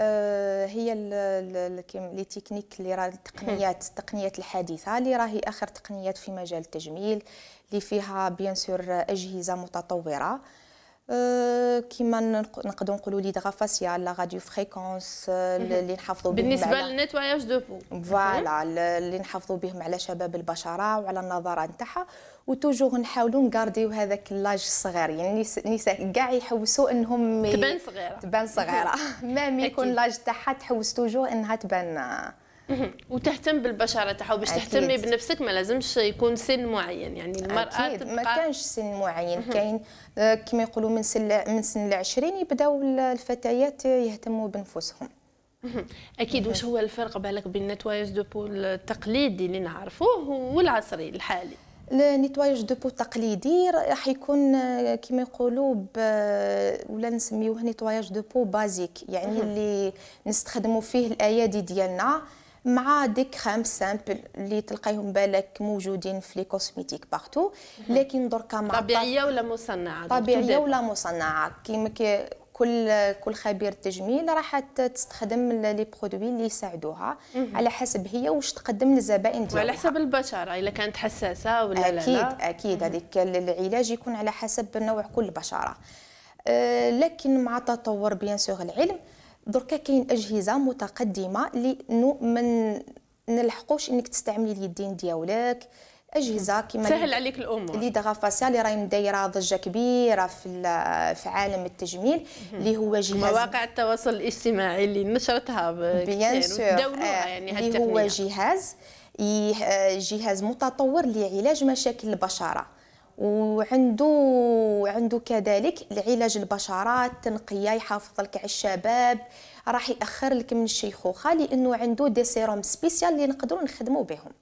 آه، هي لي تكنيك اللي راه التقنيات التقنيات الحديثه اللي راهي اخر تقنيات في مجال التجميل اللي فيها بيان سور اجهزه متطوره آه، كيما نقدروا نقولوا لي فاسيال لا راديو فريكونس اللي آه، نحافظوا بهم بالنسبه للنيتواياج دو بو فوالا اللي نحافظوا بهم على شباب البشره وعلى النظاره نتاعها وتوجور نحاولوا نغارديو هذاك اللاج الصغير يعني النساء كاع يحوسوا انهم تبان صغيره تبان صغيره ما يكون لاج تاعها تحوس توجور انها تبان وتهتم بالبشره تاعها باش تهتمي بنفسك ما لازمش يكون سن معين يعني المراه أكيد. ما كانش سن معين كاين آه، كما يقولوا من سن من سن العشرين يبداو الفتيات يهتموا بنفسهم اكيد واش هو الفرق بالك بين نتوايز دو بو التقليدي اللي نعرفوه والعصري الحالي النيتوايج دو بو تقليدي راح يكون آه، كما يقولوا ولا نسميوه نيتوايج دو بو بازيك يعني اللي نستخدموا فيه الايادي ديالنا مع دي كريم سامبل اللي تلقيهم بالك موجودين في لي كوسميتيك بارتو لكن دركا مع طبيعيه ولا مصنعه طبيعيه ولا مصنعه كيما كل كل خبير تجميل راح تستخدم لي برودوي اللي يساعدوها على حسب هي واش تقدم للزبائن ديالها وعلى حسب البشره الا كانت حساسه ولا اكيد لا اكيد اكيد هذيك العلاج يكون على حسب نوع كل بشره أه لكن مع تطور بيان سور العلم دركا كاين اجهزه متقدمه لانه من نلحقوش انك تستعملي اليدين دياولك اجهزه كما سهل عليك الامور اللي دغا فاسيال اللي راهي دايره ضجه كبيره في في عالم التجميل اللي هو جهاز مواقع التواصل الاجتماعي اللي نشرتها بيان سور يعني اللي آه، هو جهاز آه، جهاز متطور لعلاج مشاكل البشره وعنده عنده كذلك علاج البشرات تنقيه يحافظ لك على الشباب راح ياخر لك من الشيخوخه لانه عنده دي سيروم سبيسيال اللي نقدروا نخدموا بهم